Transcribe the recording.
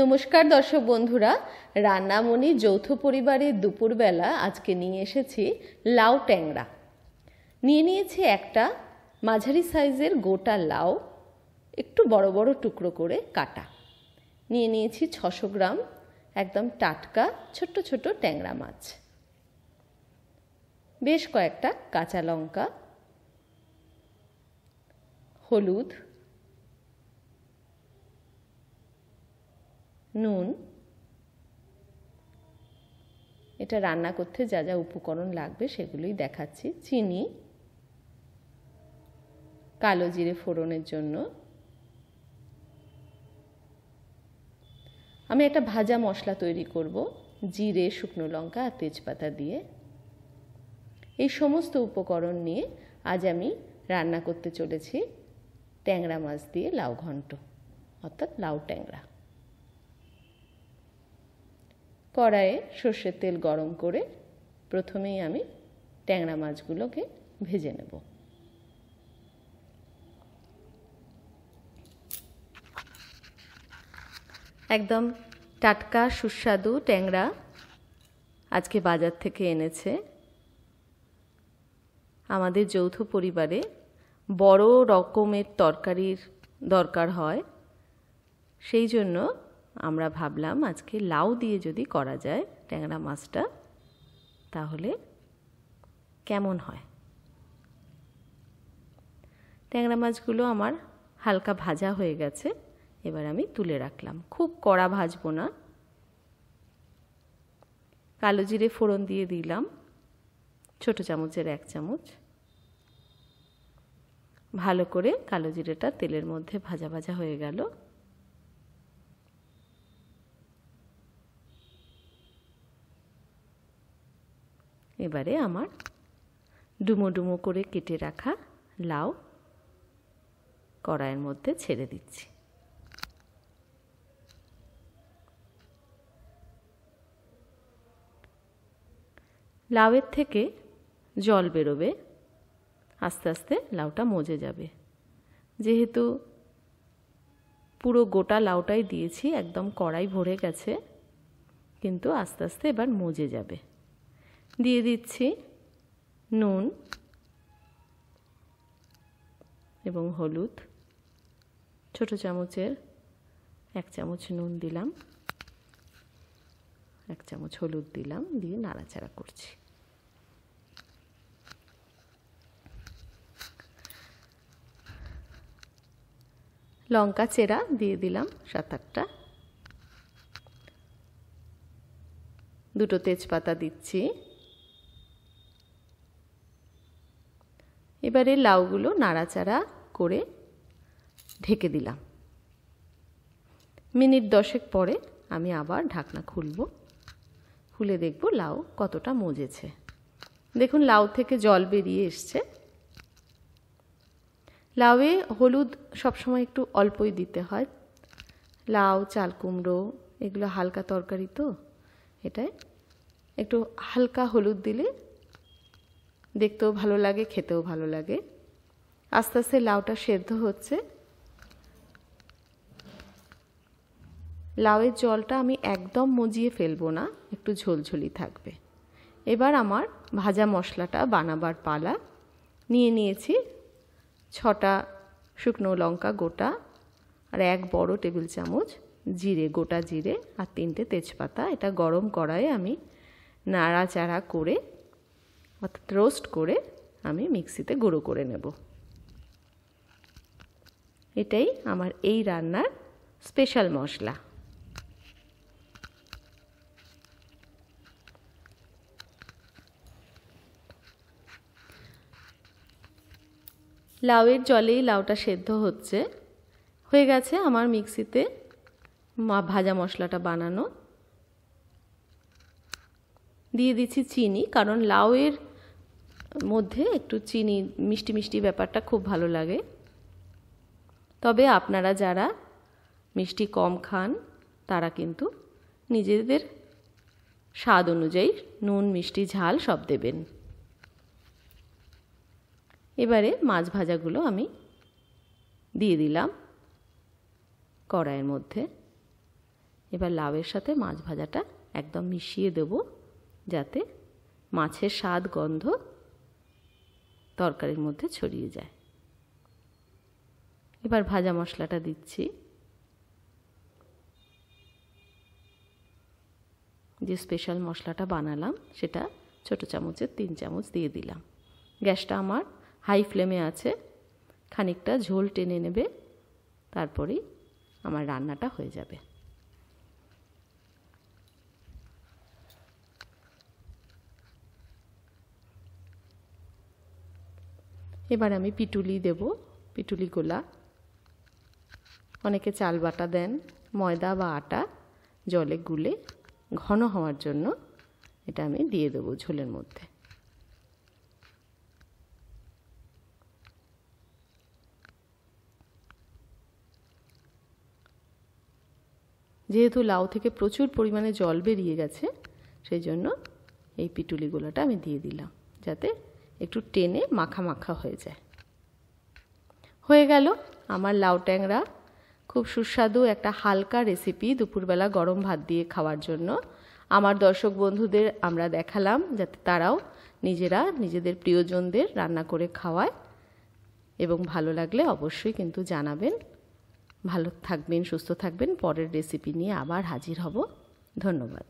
নমস্কার দর্শক বন্ধুরা রান্নামণি যৌথ পরিবারের দুপুরবেলা আজকে নিয়ে এসেছি লাউ ট্যাংরা নিয়ে নিয়েছি একটা মাঝারি সাইজের গোটা লাউ একটু বড় বড় টুকরো করে কাটা নিয়ে নিয়েছি ছশো গ্রাম একদম টাটকা ছোট্ট ছোট ট্যাংরা মাছ বেশ কয়েকটা কাঁচা লঙ্কা হলুদ নুন এটা রান্না করতে যা যা উপকরণ লাগবে সেগুলোই দেখাচ্ছি চিনি কালো জিরে ফোড়নের জন্য আমি একটা ভাজা মশলা তৈরি করব জিরে শুকনো লঙ্কা আর তেজপাতা দিয়ে এই সমস্ত উপকরণ নিয়ে আজ আমি রান্না করতে চলেছি ট্যাংরা মাছ দিয়ে লাউ ঘন্ট অর্থাৎ লাউ ট্যাংরা কড়াইয়ে সর্ষের তেল গরম করে প্রথমেই আমি ট্যাংরা মাছগুলোকে ভেজে নেব একদম টাটকা সুস্বাদু ট্যাংরা আজকে বাজার থেকে এনেছে আমাদের যৌথ পরিবারে বড় রকমের তরকারির দরকার হয় সেই জন্য আমরা ভাবলাম আজকে লাউ দিয়ে যদি করা যায় ট্যাংরা মাছটা তাহলে কেমন হয় ট্যাংরা মাছগুলো আমার হালকা ভাজা হয়ে গেছে এবার আমি তুলে রাখলাম খুব কড়া ভাজবো না কালো জিরে ফোড়ন দিয়ে দিলাম ছোট চামচের এক চামচ ভালো করে কালো জিরেটা তেলের মধ্যে ভাজা ভাজা হয়ে গেল এবারে আমার ডুমো ডুমো করে কেটে রাখা লাউ কড়াইয়ের মধ্যে ছেড়ে দিচ্ছি লাউয়ের থেকে জল বেরোবে আস্তে আস্তে লাউটা মজে যাবে যেহেতু পুরো গোটা লাউটাই দিয়েছি একদম কড়াই ভরে গেছে কিন্তু আস্তে আস্তে এবার মজে যাবে দিয়ে দিচ্ছি নুন এবং হলুদ ছোট চামচের এক চামচ নুন দিলাম এক চামচ হলুদ দিলাম দিয়ে নাড়াচাড়া করছি লঙ্কা চেরা দিয়ে দিলাম সাত আটটা দুটো তেজপাতা দিচ্ছি এবারে লাউগুলো নাড়াচাড়া করে ঢেকে দিলাম মিনিট দশেক পরে আমি আবার ঢাকনা খুলব খুলে দেখব লাউ কতটা মজেছে দেখুন লাউ থেকে জল বেরিয়ে এসছে লাউয়ে হলুদ সবসময় একটু অল্পই দিতে হয় লাউ চাল কুমড়ো এগুলো হালকা তরকারি তো এটাই একটু হালকা হলুদ দিলে দেখতেও ভালো লাগে খেতেও ভালো লাগে আস্তে আস্তে লাউটা সেদ্ধ হচ্ছে লাউয়ের জলটা আমি একদম মজিয়ে ফেলবো না একটু ঝোলঝলি থাকবে এবার আমার ভাজা মশলাটা বানাবার পালা নিয়ে নিয়েছি ছটা শুকনো লঙ্কা গোটা আর এক বড় টেবিল চামচ জিরে গোটা জিরে আর তিনটে তেজপাতা এটা গরম কড়াইয়ে আমি নাড়াচাড়া করে অর্থাৎ রোস্ট করে আমি মিক্সিতে গুঁড়ো করে নেব এটাই আমার এই রান্নার স্পেশাল মশলা লাউয়ের জলেই লাউটা সেদ্ধ হচ্ছে হয়ে গেছে আমার মিক্সিতে ভাজা মশলাটা বানানো দিয়ে দিচ্ছি চিনি কারণ লাউয়ের মধ্যে একটু চিনি মিষ্টি মিষ্টি ব্যাপারটা খুব ভালো লাগে তবে আপনারা যারা মিষ্টি কম খান তারা কিন্তু নিজেদের স্বাদ অনুযায়ী নুন মিষ্টি ঝাল সব দেবেন এবারে মাছ ভাজাগুলো আমি দিয়ে দিলাম কড়াইয়ের মধ্যে এবার লাউয়ের সাথে মাছ ভাজাটা একদম মিশিয়ে দেব যাতে মাছের স্বাদ গন্ধ তরকারির মধ্যে ছড়িয়ে যায় এবার ভাজা মশলাটা দিচ্ছি যে স্পেশাল মশলাটা বানালাম সেটা ছোট চামচের তিন চামচ দিয়ে দিলাম গ্যাসটা আমার হাই ফ্লেমে আছে খানিকটা ঝোল টেনে নেবে তারপরেই আমার রান্নাটা হয়ে যাবে এবার আমি পিটুলি দেব পিটুলি গোলা অনেকে চাল বাটা দেন ময়দা বা আটা জলে গুলে ঘন হওয়ার জন্য এটা আমি দিয়ে দেবো ঝোলের মধ্যে যেহেতু লাউ থেকে প্রচুর পরিমাণে জল বেরিয়ে গেছে সেই জন্য এই পিটুলি গোলাটা আমি দিয়ে দিলাম যাতে একটু টেনে মাখা মাখা হয়ে যায় হয়ে গেল আমার লাউ ট্যাংরা খুব সুস্বাদু একটা হালকা রেসিপি দুপুরবেলা গরম ভাত দিয়ে খাওয়ার জন্য আমার দর্শক বন্ধুদের আমরা দেখালাম যাতে তারাও নিজেরা নিজেদের প্রিয়জনদের রান্না করে খাওয়ায় এবং ভালো লাগলে অবশ্যই কিন্তু জানাবেন ভালো থাকবেন সুস্থ থাকবেন পরের রেসিপি নিয়ে আবার হাজির হব ধন্যবাদ